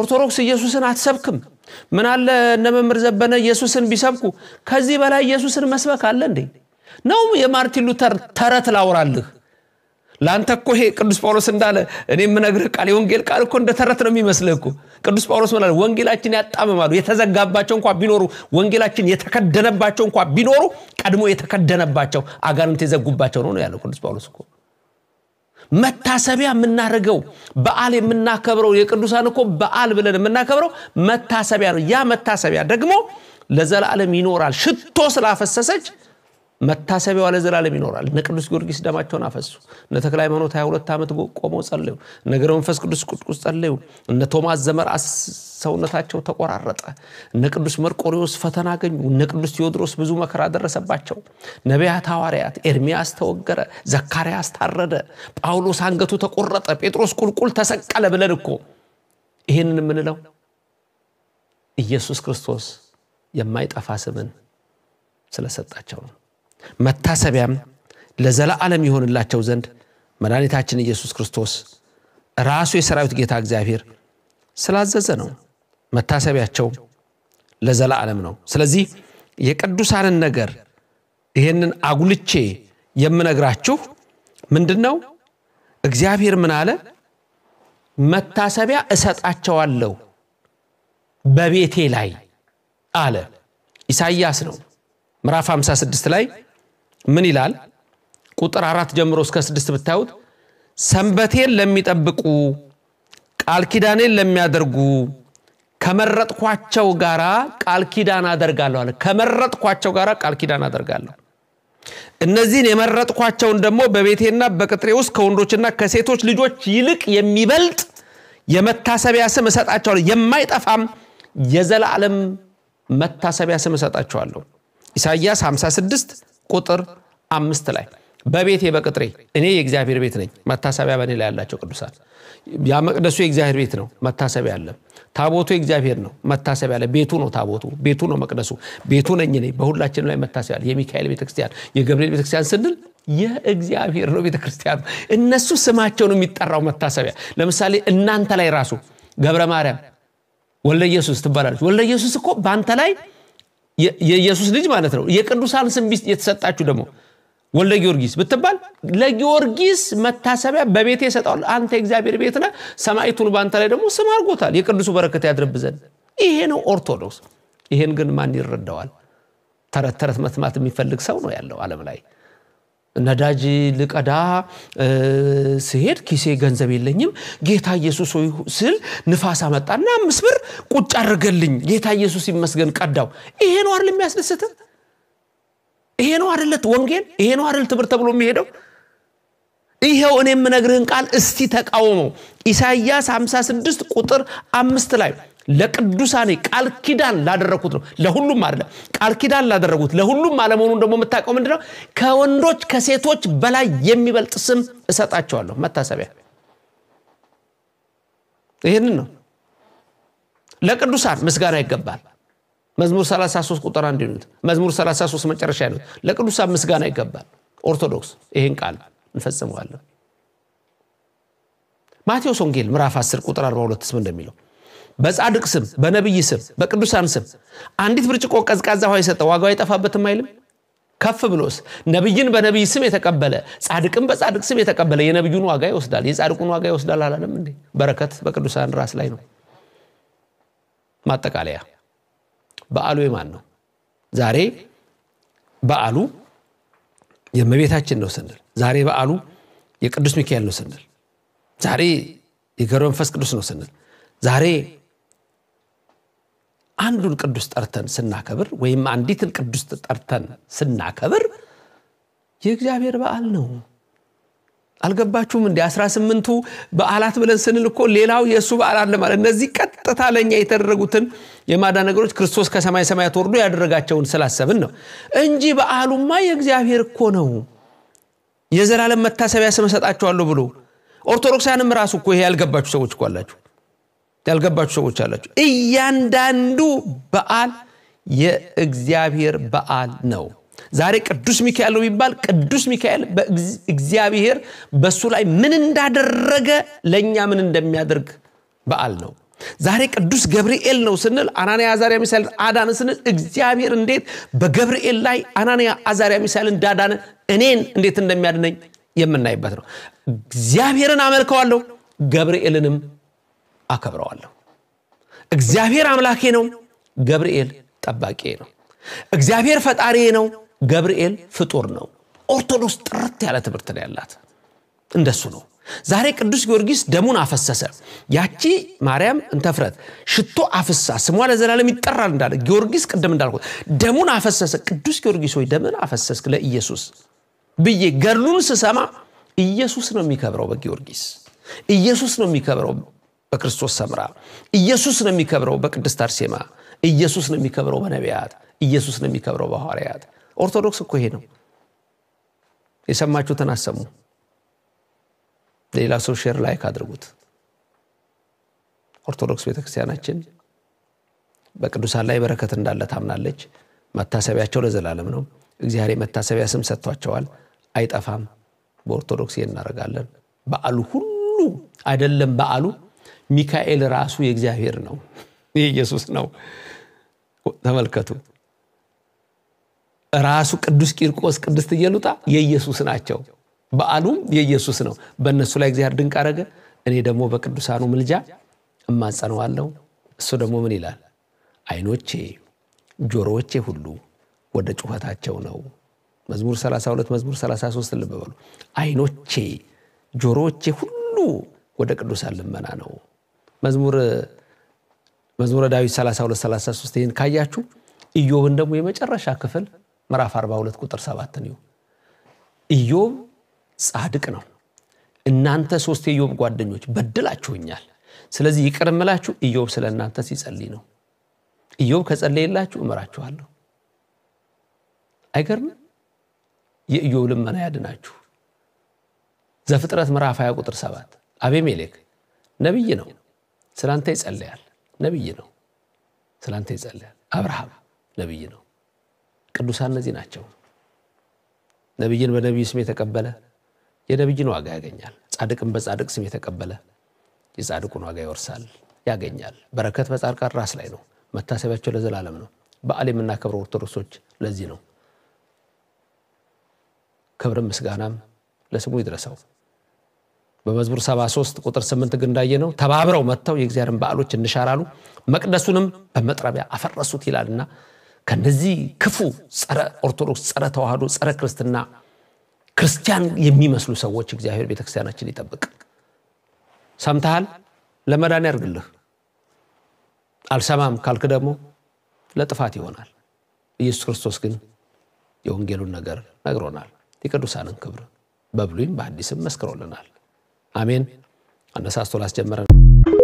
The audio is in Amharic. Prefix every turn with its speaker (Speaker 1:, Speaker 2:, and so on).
Speaker 1: ኦርቶዶክስ ኢየሱስን አትሰብክም። ምን አለ እነ መምህር ዘበነ ኢየሱስን ቢሰብኩ። ከዚህ በላይ ኢየሱስን መስበክ አለ እንዴ? ነው የማርቲን ሉተር ተረት ላውራልህ? ለአንተ እኮ ይሄ ቅዱስ ጳውሎስ እንዳለ እኔ የምነግርህ ቃል የወንጌል ቃል እኮ እንደ ተረት ነው የሚመስልህ እኮ። ቅዱስ ጳውሎስ ምን አለ? ወንጌላችን ያጣምማሉ። የተዘጋባቸው እንኳ ቢኖሩ፣ ወንጌላችን የተከደነባቸው እንኳ ቢኖሩ፣ ቀድሞ የተከደነባቸው አጋንንት የዘጉባቸው ነው ነው ያለው ቅዱስ ጳውሎስ እኮ መታሰቢያ የምናደርገው በዓል የምናከብረው የቅዱሳን እኮ በዓል ብለን የምናከብረው መታሰቢያ ነው። ያ መታሰቢያ ደግሞ ለዘላለም ይኖራል። ሽቶ ስላፈሰሰች መታሰቢያዋ ለዘላለም ይኖራል። እነ ቅዱስ ጊዮርጊስ ደማቸውን አፈሱ። እነ ተክለ ሃይማኖት 22 ዓመት ቆመው ጸለዩ። እነ ገብረ መንፈስ ቅዱስ ቁጥቁስ ጸለዩ። እነ ቶማስ ዘመርዓስ ሰውነታቸው ተቆራረጠ። እነ ቅዱስ መርቆሪዎስ ፈተና አገኙ። እነ ቅዱስ ቴዎድሮስ ብዙ መከራ ደረሰባቸው። ነቢያት፣ ሐዋርያት፣ ኤርሚያስ ተወገረ፣ ዘካርያስ ታረደ፣ ጳውሎስ አንገቱ ተቆረጠ፣ ጴጥሮስ ቁልቁል ተሰቀለ ብለን እኮ ይህንን የምንለው ኢየሱስ ክርስቶስ የማይጠፋ ስምን ስለሰጣቸው ነው። መታሰቢያም ለዘላዓለም ይሆንላቸው ዘንድ መድኃኒታችን ኢየሱስ ክርስቶስ ራሱ የሰራዊት ጌታ እግዚአብሔር ስላዘዘ ነው። መታሰቢያቸው ለዘላዓለም ነው። ስለዚህ የቅዱሳንን ነገር ይህንን አጉልቼ የምነግራችሁ ምንድን ነው? እግዚአብሔር ምን አለ? መታሰቢያ እሰጣቸዋለሁ በቤቴ ላይ አለ። ኢሳይያስ ነው ምዕራፍ 56 ላይ ምን ይላል? ቁጥር አራት ጀምሮ እስከ ስድስት ብታዩት ሰንበቴን ለሚጠብቁ ቃል ኪዳኔን ለሚያደርጉ ከመረጥኳቸው ጋራ ቃል ኪዳን አደርጋለሁ አለ። ከመረጥኳቸው ጋር ቃል ኪዳን አደርጋለሁ። እነዚህን የመረጥኳቸውን ደግሞ በቤቴና በቅጥሬ ውስጥ ከወንዶችና ከሴቶች ልጆች ይልቅ የሚበልጥ የመታሰቢያ ስም እሰጣቸዋለሁ፣ የማይጠፋም የዘላለም መታሰቢያ ስም እሰጣቸዋለሁ። ኢሳይያስ 56 ቁጥር አምስት ላይ በቤቴ በቅጥሬ እኔ የእግዚአብሔር ቤት ነኝ፣ መታሰቢያ በእኔ ላይ ያላቸው ቅዱሳን። ያ መቅደሱ የእግዚአብሔር ቤት ነው፣ መታሰቢያ አለ። ታቦቱ የእግዚአብሔር ነው፣ መታሰቢያ አለ። ቤቱ ነው፣ ታቦቱ ቤቱ ነው፣ መቅደሱ ቤቱ ነኝ እኔ። በሁላችንም ላይ መታሰቢያ አለ። የሚካኤል ቤተክርስቲያን፣ የገብርኤል ቤተክርስቲያን ስንል የእግዚአብሔር ነው ቤተክርስቲያኑ። እነሱ ስማቸው ነው የሚጠራው መታሰቢያ። ለምሳሌ እናንተ ላይ ራሱ ገብረ ማርያም ወልደ ኢየሱስ ትባላለች። ወልደ ኢየሱስ እኮ በአንተ ላይ የኢየሱስ ልጅ ማለት ነው። የቅዱሳን ስም የተሰጣችሁ ደግሞ ወልደ ጊዮርጊስ ብትባል ለጊዮርጊስ መታሰቢያ በቤቴ ይሰጠዋል። አንተ እግዚአብሔር ቤት ነ ሰማይቱን በአንተ ላይ ደግሞ ስም አርጎታል የቅዱሱ በረከት ያድርብ ዘንድ። ይሄ ነው ኦርቶዶክስ። ይሄን ግን ማን ይረዳዋል? ተረት ተረት መስማት የሚፈልግ ሰው ነው ያለው አለም ላይ። ነዳጅ ልቀዳ ስሄድ ኪሴ ገንዘብ የለኝም። ጌታ ኢየሱስ ሆይ ስል ንፋስ አመጣና አምስት ብር ቁጭ አድርገልኝ። ጌታ ኢየሱስ ይመስገን ቀዳው። ይሄ ነው አይደል የሚያስደስትህ? ይሄ ነው አይደል ወንጌል? ይሄ ነው አይደል ትምህርት ተብሎ የሚሄደው? ይሄው እኔ የምነግርህን ቃል እስቲ ተቃውመው። ኢሳይያስ 56 ቁጥር አምስት ላይ ለቅዱሳኔ ቃል ኪዳን ላደረግኩት ነው። ለሁሉም አይደለም፣ ቃል ኪዳን ላደረጉት ለሁሉም አለመሆኑን ደግሞ የምታውቀው ነው ከወንዶች ከሴቶች በላይ የሚበልጥ ስም እሰጣቸዋለሁ። መታሰቢያ ይህንን ነው። ለቅዱሳን ምስጋና ይገባል። መዝሙር 33 ቁጥር አንድ ይሉት፣ መዝሙር 33 መጨረሻ ይሉት። ለቅዱሳን ምስጋና ይገባል። ኦርቶዶክስ ይህን ቃል እንፈጽመዋለን። ማቴዎስ ወንጌል ምዕራፍ 10 ቁጥር 42 ስም እንደሚለው በጻድቅ ስም፣ በነቢይ ስም፣ በቅዱሳን ስም አንዲት ብርጭቆ ቀዝቃዛ ውሃ የሰጠ ዋጋው አይጠፋበትም አይልም? ከፍ ብሎስ ነቢይን በነቢይ ስም የተቀበለ ጻድቅን በጻድቅ ስም የተቀበለ የነቢዩን ዋጋ ይወስዳል፣ የጻድቁን ዋጋ ይወስዳል አላለም እንዴ? በረከት በቅዱሳን ራስ ላይ ነው። ማጠቃለያ በአሉ የማን ነው? ዛሬ በአሉ የመቤታችን ነው ስንል ዛሬ በዓሉ የቅዱስ ሚካኤል ነው ስንል፣ ዛሬ የገብረ መንፈስ ቅዱስ ነው ስንል፣ ዛሬ አንዱን ቅዱስ ጠርተን ስናከብር ወይም አንዲትን ቅዱስ ጠርተን ስናከብር የእግዚአብሔር በዓል ነው። አልገባችሁም? እንደ አስራ ስምንቱ በዓላት ብለን ስንል እኮ ሌላው የእሱ በዓል አለ ማለት። እነዚህ ቀጥታ ለእኛ የተደረጉትን የማዳ ነገሮች ክርስቶስ ከሰማይ ሰማያት ወርዶ ያደረጋቸውን ስላሰብን ነው እንጂ በዓሉማ የእግዚአብሔር እኮ ነው። የዘላለም መታሰቢያ ስም ብሎ ኦርቶዶክሳንም ራሱ እኮ ይሄ ያልገባችሁ ሰዎች እኮ አላችሁ፣ ያልገባችሁ ሰዎች አላችሁ። እያንዳንዱ በዓል የእግዚአብሔር በዓል ነው። ዛሬ ቅዱስ ሚካኤል ነው ቢባል ቅዱስ ሚካኤል እግዚአብሔር በእሱ ላይ ምን እንዳደረገ ለእኛ ምን እንደሚያደርግ በዓል ነው። ዛሬ ቅዱስ ገብርኤል ነው ስንል አናንያ አዛሪያ ሚሳኤል አዳነ ስንል እግዚአብሔር እንዴት በገብርኤል ላይ አናንያ አዛሪያ ሚሳኤል እንዳዳነ እኔን እንዴት እንደሚያድነኝ የምናይበት ነው። እግዚአብሔርን አመልከዋለሁ፣ ገብርኤልንም አከብረዋለሁ። እግዚአብሔር አምላኬ ነው፣ ገብርኤል ጠባቂ ነው። እግዚአብሔር ፈጣሪ ነው፣ ገብርኤል ፍጡር ነው። ኦርቶዶክስ ጥርት ያለ ትምህርት ነው ያላት። እንደሱ ነው። ዛሬ ቅዱስ ጊዮርጊስ ደሙን አፈሰሰ። ያቺ ማርያም እንተፍረት ሽቶ አፍሳ ስሟ ለዘላለም ይጠራል እንዳለ ጊዮርጊስ ቅድም እንዳልኩት ደሙን አፈሰሰ። ቅዱስ ጊዮርጊስ ወይ ደምን አፈሰስክ ለኢየሱስ ብዬ ገድሉን ስሰማ ኢየሱስ ነው የሚከብረው በጊዮርጊስ ኢየሱስ ነው የሚከብረው በክርስቶስ ሰምራ ኢየሱስ ነው የሚከብረው በቅድስት አርሴማ ኢየሱስ ነው የሚከብረው በነቢያት ኢየሱስ ነው የሚከብረው በሐዋርያት ኦርቶዶክስ እኮ ይሄ ነው የሰማችሁትን አሰሙ ሌላ ሰው ሼር ላይክ አድርጉት። ኦርቶዶክስ ቤተክርስቲያናችን በቅዱሳን ላይ በረከት እንዳለ ታምናለች። መታሰቢያቸው ለዘላለም ነው። እግዚአብሔር መታሰቢያ ስም ሰጥቷቸዋል፣ አይጠፋም። በኦርቶዶክስ እናደርጋለን። በዓሉ ሁሉ አይደለም በዓሉ ሚካኤል ራሱ የእግዚአብሔር ነው፣ የኢየሱስ ነው። ተመልከቱ። ራሱ ቅዱስ ቂርቆስ፣ ቅድስት ኢየሉጣ የኢየሱስ ናቸው። በዓሉም የኢየሱስ ነው። በእነሱ ላይ እግዚአብሔር ድንቅ አረገ። እኔ ደግሞ በቅዱሳኑ ምልጃ እማጸነዋለሁ። እሱ ደግሞ ምን ይላል? አይኖቼ ጆሮዎቼ ሁሉ ወደ ጩኸታቸው ነው። መዝሙር 32 መዝሙር 33 ልብ በሉ። አይኖቼ ጆሮዎቼ ሁሉ ወደ ቅዱሳን ልመና ነው። መዝሙር መዝሙረ ዳዊት 32 33 ይህን ካያችሁ ኢዮብን ደግሞ የመጨረሻ ክፍል ምዕራፍ 42 ቁጥር 7 ነው። ኢዮብ ጻድቅ ነው። እናንተ ሶስት የኢዮብ ጓደኞች በድላችሁኛል፣ ስለዚህ ይቅር እምላችሁ ኢዮብ ስለ እናንተ ሲጸልይ ነው። ኢዮብ ከጸለየላችሁ እምራችኋለሁ። አይገርምም? የኢዮብ ልመና ያድናችሁ። ዘፍጥረት ምዕራፍ 20 ቁጥር 7 አቤሜሌክ ነቢይ ነው፣ ስላንተ ይጸለያል። ነቢይ ነው፣ ስላንተ ይጸለያል። አብርሃም ነቢይ ነው። ቅዱሳን እነዚህ ናቸው። ነቢይን በነቢይ ስም የተቀበለ የነቢይን ዋጋ ያገኛል። ጻድቅን በጻድቅ ስም የተቀበለ የጻድቁን ዋጋ ይወርሳል ያገኛል። በረከት በጻድቃን ራስ ላይ ነው። መታሰቢያቸው ለዘላለም ነው። በዓል የምናከብረው ኦርቶዶክሶች ለዚህ ነው። ክብርም ምስጋናም ለስሙ ይድረሰው። በመዝሙር 73 ቁጥር 8 ግን እንዳየ ነው ተባብረው መጥተው የእግዚአብሔርን በዓሎች እንሻራሉ መቅደሱንም በመጥረቢያ አፈረሱት ይላልና ከነዚህ ክፉ ጸረ ኦርቶዶክስ፣ ጸረ ተዋህዶ፣ ጸረ ክርስትና ክርስቲያን የሚመስሉ ሰዎች እግዚአብሔር ቤተክርስቲያናችን ይጠብቅ። ሰምተሃል፣ ለመዳን ያርግልህ። አልሰማም ካልክ ደግሞ ለጥፋት ይሆናል። ኢየሱስ ክርስቶስ ግን የወንጌሉን ነገር ነግሮናል። የቅዱሳንን ክብር በብሉይም በአዲስም መስክሮልናል። አሜን። አነሳስቶ ላስጀመረን